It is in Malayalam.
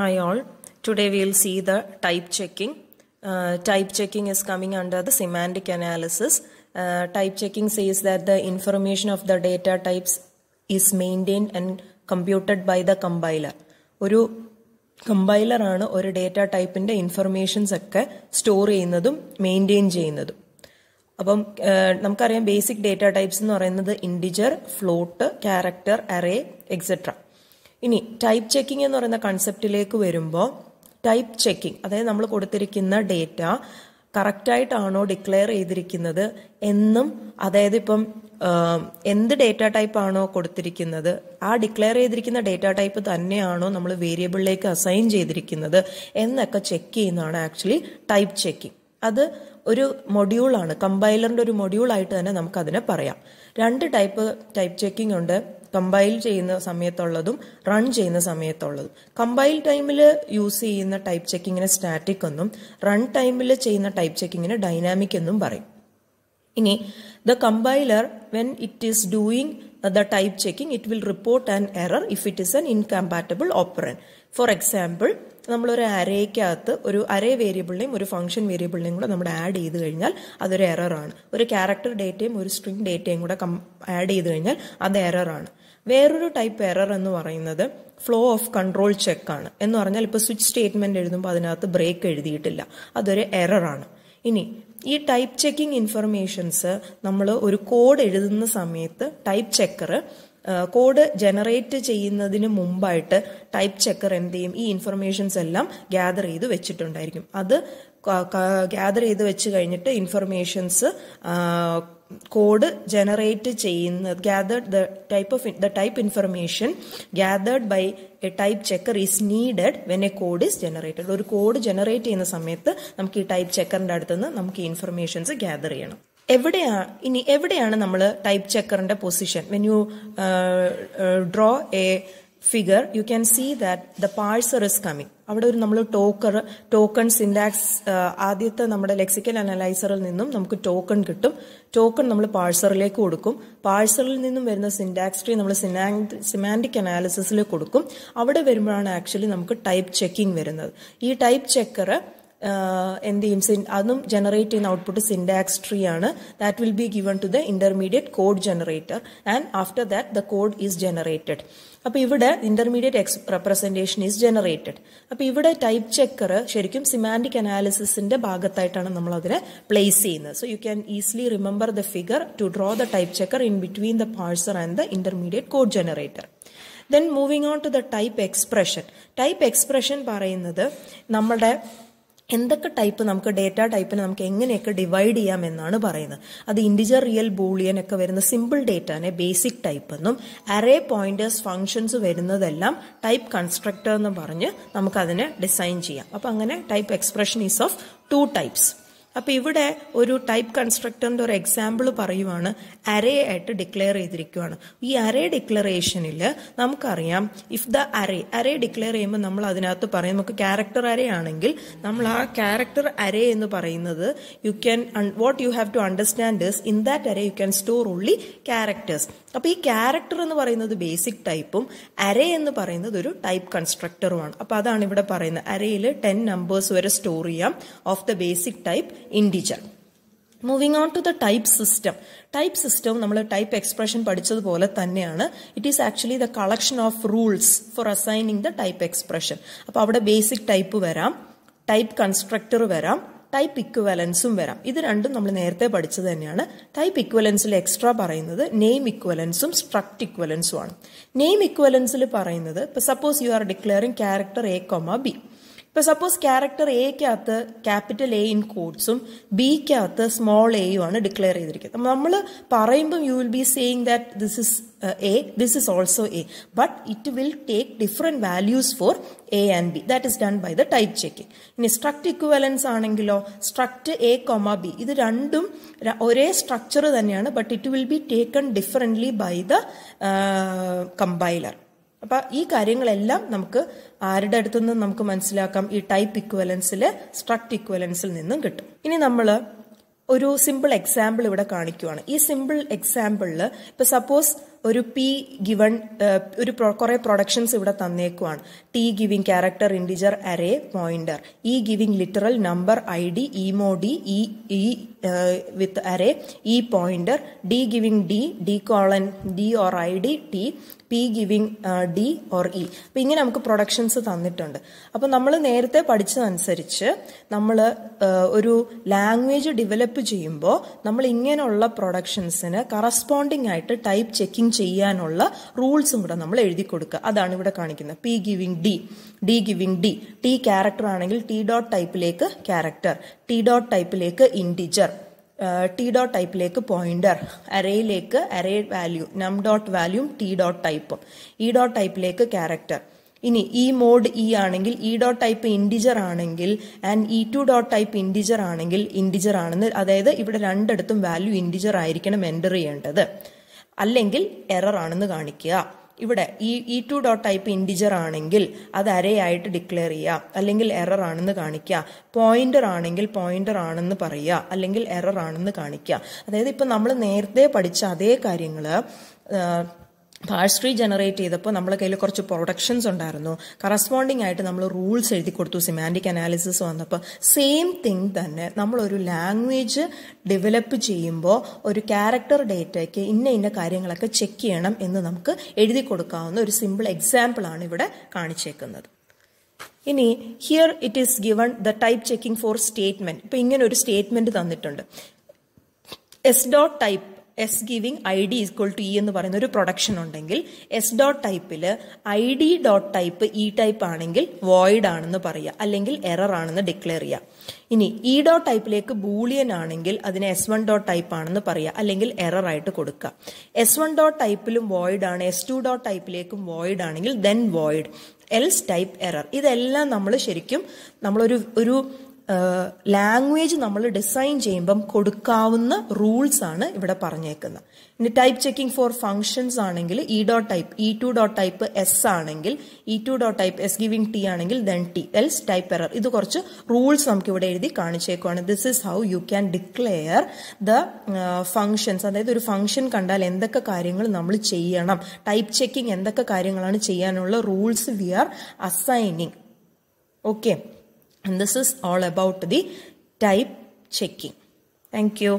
Hi all. Today we will see the type checking. Uh, type checking is coming under the semantic analysis. Uh, type checking says that the information of the data types is maintained and computed by the compiler. ഒരു ആണ് ഒരു ഡേറ്റ ടൈപ്പിന്റെ ഇൻഫർമേഷൻസ് ഒക്കെ സ്റ്റോർ ചെയ്യുന്നതും മെയിൻറ്റെയിൻ ചെയ്യുന്നതും അപ്പം നമുക്കറിയാം ബേസിക് ഡേറ്റ ടൈപ്സ് എന്ന് പറയുന്നത് integer float character array etcetera ഇനി ടൈപ്പ് ചെക്കിംഗ് എന്ന് പറയുന്ന കൺസെപ്റ്റിലേക്ക് വരുമ്പോൾ ടൈപ്പ് ചെക്കിംഗ് അതായത് നമ്മൾ കൊടുത്തിരിക്കുന്ന ഡേറ്റ കറക്റ്റായിട്ടാണോ ഡിക്ലെയർ ചെയ്തിരിക്കുന്നത് എന്നും അതായത് ഇപ്പം എന്ത് ഡേറ്റ ടൈപ്പ് ആണോ കൊടുത്തിരിക്കുന്നത് ആ ഡിക്ലെയർ ചെയ്തിരിക്കുന്ന ഡേറ്റ ടൈപ്പ് തന്നെയാണോ നമ്മൾ വേരിയബിളിലേക്ക് അസൈൻ ചെയ്തിരിക്കുന്നത് എന്നൊക്കെ ചെക്ക് ചെയ്യുന്നതാണ് ആക്ച്വലി ടൈപ്പ് ചെക്കിംഗ് അത് ഒരു മൊഡ്യൂളാണ് കമ്പൈലറിന്റെ ഒരു മൊഡ്യൂളായിട്ട് തന്നെ നമുക്ക് അതിനെ പറയാം രണ്ട് ടൈപ്പ് ടൈപ്പ് ചെക്കിംഗ് ഉണ്ട് കമ്പൈൽ ചെയ്യുന്ന സമയത്തുള്ളതും റൺ ചെയ്യുന്ന സമയത്തുള്ളതും കമ്പൈൽ ടൈമിൽ യൂസ് ചെയ്യുന്ന ടൈപ്പ് ചെക്കിങ്ങിന് സ്റ്റാറ്റിക് എന്നും റൺ ടൈമിൽ ചെയ്യുന്ന ടൈപ്പ് ചെക്കിങ്ങിന് ഡൈനാമിക് എന്നും പറയും ഇനി the compiler when it is doing the type checking it will report an error if it is an incompatible operand for example നമ്മളൊരു അരയ്ക്കകത്ത് ഒരു അരേ വേരിയബിളിനെയും ഒരു ഫംഗ്ഷൻ വേരിയബിളിനെയും കൂടെ നമ്മൾ ആഡ് ചെയ്ത് കഴിഞ്ഞാൽ അതൊരു എററാണ് ഒരു ക്യാരക്ടർ ഡേറ്റയും ഒരു സ്ട്രിംഗ് ഡേറ്റയും കൂടെ ആഡ് ചെയ്ത് കഴിഞ്ഞാൽ അത് എററാണ് വേറൊരു ടൈപ്പ് എറർ എന്ന് പറയുന്നത് ഫ്ലോ ഓഫ് കൺട്രോൾ ചെക്കാണ് എന്ന് പറഞ്ഞാൽ ഇപ്പോൾ സ്വിച്ച് സ്റ്റേറ്റ്മെന്റ് എഴുതുമ്പോൾ അതിനകത്ത് ബ്രേക്ക് എഴുതിയിട്ടില്ല അതൊരു എററാണ് ഇനി ഈ ടൈപ്പ് ചെക്കിംഗ് ഇൻഫർമേഷൻസ് നമ്മൾ ഒരു കോഡ് എഴുതുന്ന സമയത്ത് ടൈപ്പ് ചെക്കർ കോഡ് ജനറേറ്റ് ചെയ്യുന്നതിന് മുമ്പായിട്ട് ടൈപ്പ് ചെക്കർ എന്ത് ചെയ്യും ഈ ഇൻഫർമേഷൻസ് എല്ലാം ഗ്യാദർ ചെയ്ത് വെച്ചിട്ടുണ്ടായിരിക്കും അത് ഗ്യാദർ ചെയ്ത് വെച്ച് കഴിഞ്ഞിട്ട് ഇൻഫർമേഷൻസ് കോഡ് ജനറേറ്റ് ചെയ്യുന്ന gathered the type of the type information gathered by a type checker is needed when a code is generated ഒരു കോഡ് ജനറേറ്റ് ചെയ്യുന്ന സമയത്ത് നമുക്ക് ഈ ടൈപ്പ് ചെക്കറിന്റെ നിന്ന് നമുക്ക് ഈ ഇൻഫർമേഷൻസ് ഗ്യാതർ ചെയ്യണം എവിടെയാണ് ഇനി എവിടെയാണ് നമ്മൾ ടൈപ്പ് ചെക്കറിന്റെ position when you draw a figure you can see that the parser is coming അവിടെ ഒരു നമ്മൾ ടോക്കർ ടോക്കൺ സിൻഡാക്സ് ആദ്യത്തെ നമ്മുടെ ലെക്സിക്കൽ അനലൈസറിൽ നിന്നും നമുക്ക് ടോക്കൺ കിട്ടും ടോക്കൺ നമ്മൾ പാഴ്സറിലേക്ക് കൊടുക്കും പാഴ്സറിൽ നിന്നും വരുന്ന സിൻഡാക്സ് ട്രീ നമ്മൾ സിമാൻറ്റിക് അനാലിസിസിൽ കൊടുക്കും അവിടെ വരുമ്പോഴാണ് ആക്ച്വലി നമുക്ക് ടൈപ്പ് ചെക്കിംഗ് വരുന്നത് ഈ ടൈപ്പ് ചെക്കർ എന്ത് ചെയ്യും അതും ജനറേറ്റ് ചെയ്യുന്ന ഔട്ട്പുട്ട് സിൻഡാക്സ് ട്രീ ആണ് that will be given to the intermediate code generator and after that the code is generated അപ്പോൾ ഇവിടെ intermediate ex representation is generated അപ്പോൾ ഇവിടെ ടൈപ്പ് ചെക്കർ ശരിക്കും സിമാൻറ്റിക് അനാലിസിസിന്റെ ഭാഗത്തായിട്ടാണ് നമ്മൾ അതിനെ പ്ലേസ് ചെയ്യുന്നത് so you can easily remember the figure to draw the type checker in between the parser and the intermediate code generator then moving on to the type expression type expression പറയുന്നത് നമ്മുടെ എന്തൊക്കെ ടൈപ്പ് നമുക്ക് ഡേറ്റ ടൈപ്പിനെ നമുക്ക് എങ്ങനെയൊക്കെ ഡിവൈഡ് ചെയ്യാം എന്നാണ് പറയുന്നത് അത് ഇൻഡിജർ റിയൽ ബൂളിയൻ ഒക്കെ വരുന്ന സിമ്പിൾ ഡേറ്റാനെ ബേസിക് ടൈപ്പ് എന്നും അറേ പോയിന്റേഴ്സ് ഫംഗ്ഷൻസ് വരുന്നതെല്ലാം ടൈപ്പ് കൺസ്ട്രക്ടർ എന്ന് പറഞ്ഞ് നമുക്ക് അതിനെ ഡിസൈൻ ചെയ്യാം അപ്പൊ അങ്ങനെ type expression is of two types അപ്പോൾ ഇവിടെ ഒരു ടൈപ്പ് കൺസ്ട്രക്ടറിന്റെ ഒരു എക്സാമ്പിൾ പറയുവാണ് അരേ ആയിട്ട് ഡിക്ലെയർ ചെയ്തിരിക്കുകയാണ് ഈ അരേ ഡിക്ലറേഷനിൽ നമുക്കറിയാം ഇഫ് ദ അരേ അരേ ഡിക്ലെയർ ചെയ്യുമ്പോൾ നമ്മൾ അതിനകത്ത് പറയും നമുക്ക് ക്യാരക്ടർ അരേ ആണെങ്കിൽ നമ്മൾ ആ ക്യാരക്ടർ അരേ എന്ന് പറയുന്നത് you can what you have to understand is in that array you can store only characters അപ്പോൾ ഈ ക്യാരക്ടർ എന്ന് പറയുന്നത് ബേസിക് ടൈപ്പും അരേ എന്ന് പറയുന്നത് ഒരു ടൈപ്പ് കൺസ്ട്രക്ടറുമാണ് അപ്പോൾ അതാണ് ഇവിടെ പറയുന്നത് അരയിൽ ടെൻ നമ്പേഴ്സ് വരെ സ്റ്റോർ ചെയ്യാം of the basic type integer moving on to the type system type സിസ്റ്റവും നമ്മൾ ടൈപ്പ് എക്സ്പ്രഷൻ പഠിച്ചതുപോലെ തന്നെയാണ് it is actually the collection of rules for assigning the type expression അപ്പോൾ അവിടെ ബേസിക് ടൈപ്പ് വരാം ടൈപ്പ് കൺസ്ട്രക്ടർ വരാം ടൈപ്പ് ഇക്വലൻസും വരാം ഇത് രണ്ടും നമ്മൾ നേരത്തെ പഠിച്ചത് തന്നെയാണ് ടൈപ്പ് ഇക്വലൻസിൽ എക്സ്ട്രാ പറയുന്നത് നെയിം ഇക്വലൻസും സ്ട്രക്ട് ഇക്വലൻസും ആണ് നെയിം ഇക്വലൻസിൽ പറയുന്നത് ഇപ്പൊ suppose you are declaring character A comma B ഇപ്പൊ സപ്പോസ് ക്യാരക്ടർ എക്കകത്ത് ക്യാപിറ്റൽ എ ഇൻ കോഡ്സും ബിക്കകത്ത് സ്മോൾ എയും ആണ് ഡിക്ലെയർ ചെയ്തിരിക്കുന്നത് നമ്മൾ പറയുമ്പോൾ you will be saying that this is A this is also A but it will take different values for A and B that is done by the type check ഇനി സ്ട്രക്ട് ഇക്വലൻസ് ആണെങ്കിലോ സ്ട്രക്ട് എ കൊമ ബി ഇത് രണ്ടും ഒരേ സ്ട്രക്ചർ തന്നെയാണ് but it will be taken differently by the compiler അപ്പൊ ഈ കാര്യങ്ങളെല്ലാം നമുക്ക് ആരുടെ അടുത്തു നിന്നും നമുക്ക് മനസ്സിലാക്കാം ഈ ടൈപ്പ് ഇക്വലൻസിൽ സ്ട്രക്ട് ഇക്വലൻസിൽ നിന്നും കിട്ടും ഇനി നമ്മൾ ഒരു സിമ്പിൾ എക്സാമ്പിൾ ഇവിടെ കാണിക്കുവാണ് ഈ സിമ്പിൾ എക്സാമ്പിളിൽ ഇപ്പൊ സപ്പോസ് ഒരു പി ഗിവൺ ഒരു കുറെ പ്രൊഡക്ഷൻസ് ഇവിടെ തന്നേക്കുവാണ് T giving character integer array pointer E giving literal number I D ഇമോ D E E with array E pointer D giving D D colon D or I D T P giving D or E അപ്പം ഇങ്ങനെ നമുക്ക് പ്രൊഡക്ഷൻസ് തന്നിട്ടുണ്ട് അപ്പം നമ്മൾ നേരത്തെ പഠിച്ചതനുസരിച്ച് നമ്മൾ ഒരു ലാംഗ്വേജ് ഡെവലപ്പ് ചെയ്യുമ്പോൾ നമ്മൾ ഇങ്ങനെയുള്ള പ്രൊഡക്ഷൻസിന് കറസ്പോണ്ടിങ് ആയിട്ട് ടൈപ്പ് ചെക്കിംഗ് ചെയ്യാനുള്ള റൂൾസും കൂടെ നമ്മൾ എഴുതി കൊടുക്കുക അതാണ് ഇവിടെ കാണിക്കുന്നത് P giving D D giving D T character ആണെങ്കിൽ ടി ഡോട്ട് ടൈപ്പിലേക്ക് ക്യാരക്ടർ ടി ഡോട്ട് ടൈപ്പിലേക്ക് ഇൻഡിജർ ടി ഡോട്ട് ടൈപ്പിലേക്ക് പോയിന്റർ അരയിലേക്ക് അരേ വാല്യൂ നം ഡോട്ട് വാല്യൂം ടി ഡോട്ട് ടൈപ്പും ഇ ഡോട്ട് ടൈപ്പിലേക്ക് ക്യാരക്ടർ ഇനി ഈ മോഡ് ഇ ആണെങ്കിൽ ഇ ഡോട്ട് ടൈപ്പ് ഇൻഡിജർ ആണെങ്കിൽ and E two dot type integer ആണെങ്കിൽ ഇൻഡിജർ ആണെന്ന് അതായത് ഇവിടെ രണ്ടിടത്തും വാല്യൂ ഇൻഡിജർ ആയിരിക്കണം എൻ്റർ ചെയ്യേണ്ടത് അല്ലെങ്കിൽ എറർ ആണെന്ന് കാണിക്കുക ഇവിടെ ഈ E two dot type integer ആണെങ്കിൽ അത് ആയിട്ട് ഡിക്ലെയർ ചെയ്യുക അല്ലെങ്കിൽ എറർ ആണെന്ന് കാണിക്കുക പോയിന്റർ ആണെങ്കിൽ പോയിന്റർ ആണെന്ന് പറയുക അല്ലെങ്കിൽ എറർ ആണെന്ന് കാണിക്കുക അതായത് ഇപ്പം നമ്മൾ നേരത്തെ പഠിച്ച അതേ കാര്യങ്ങൾ പാഴ്സ് ട്രീ ജനറേറ്റ് ചെയ്തപ്പോൾ നമ്മളെ കയ്യിൽ കുറച്ച് പ്രൊഡക്ഷൻസ് ഉണ്ടായിരുന്നു കറസ്പോണ്ടിങ് ആയിട്ട് നമ്മൾ റൂൾസ് എഴുതി കൊടുത്തു സിമാൻറ്റിക് അനാലിസിസ് വന്നപ്പോൾ സെയിം തിങ് തന്നെ നമ്മളൊരു ലാംഗ്വേജ് ഡെവലപ്പ് ചെയ്യുമ്പോൾ ഒരു ക്യാരക്ടർ ഡേറ്റയ്ക്ക് ഇന്ന ഇന്ന കാര്യങ്ങളൊക്കെ ചെക്ക് ചെയ്യണം എന്ന് നമുക്ക് എഴുതി കൊടുക്കാവുന്ന ഒരു സിമ്പിൾ എക്സാമ്പിളാണ് ഇവിടെ കാണിച്ചേക്കുന്നത് ഇനി here it is given the type checking for statement ഇപ്പൊ ഇങ്ങനെ ഒരു സ്റ്റേറ്റ്മെന്റ് തന്നിട്ടുണ്ട് S dot type S giving I D equal to E എന്ന് പറയുന്ന ഒരു പ്രൊഡക്ഷൻ ഉണ്ടെങ്കിൽ എസ് ഡോട്ട് ടൈപ്പിൽ I D dot type E type ആണെങ്കിൽ വോയിഡ് ആണെന്ന് പറയുക അല്ലെങ്കിൽ എറർ ആണെന്ന് ഡിക്ലെയർ ചെയ്യുക ഇനി ഇ ഡോട്ട് ടൈപ്പിലേക്ക് ബൂളിയൻ ആണെങ്കിൽ അതിനെ എസ് വൺ ഡോട്ട് ടൈപ്പ് ആണെന്ന് പറയുക അല്ലെങ്കിൽ എറർ ആയിട്ട് കൊടുക്കുക എസ് വൺ ഡോട്ട് ടൈപ്പിലും വോയിഡ് ആണ് എസ് ടു ഡോട്ട് ടൈപ്പിലേക്കും വോയിഡ് ആണെങ്കിൽ then void else type error ഇതെല്ലാം നമ്മൾ ശരിക്കും നമ്മളൊരു ഒരു ലാംഗ്വേജ് നമ്മൾ ഡിസൈൻ ചെയ്യുമ്പം കൊടുക്കാവുന്ന റൂൾസ് ആണ് ഇവിടെ പറഞ്ഞേക്കുന്നത് ഇനി ടൈപ്പ് ചെക്കിംഗ് ഫോർ ഫംഗ്ഷൻസ് ആണെങ്കിൽ E dot type E two dot type S ആണെങ്കിൽ E two dot type S giving T ആണെങ്കിൽ then T else type error ഇത് കുറച്ച് റൂൾസ് നമുക്ക് ഇവിടെ എഴുതി കാണിച്ചേക്കുവാണ് this is how you can declare the functions അതായത് ഒരു ഫംഗ്ഷൻ കണ്ടാൽ എന്തൊക്കെ കാര്യങ്ങൾ നമ്മൾ ചെയ്യണം ടൈപ്പ് ചെക്കിംഗ് എന്തൊക്കെ കാര്യങ്ങളാണ് ചെയ്യാനുള്ള rules we are assigning okay and this is all about the type checking thank you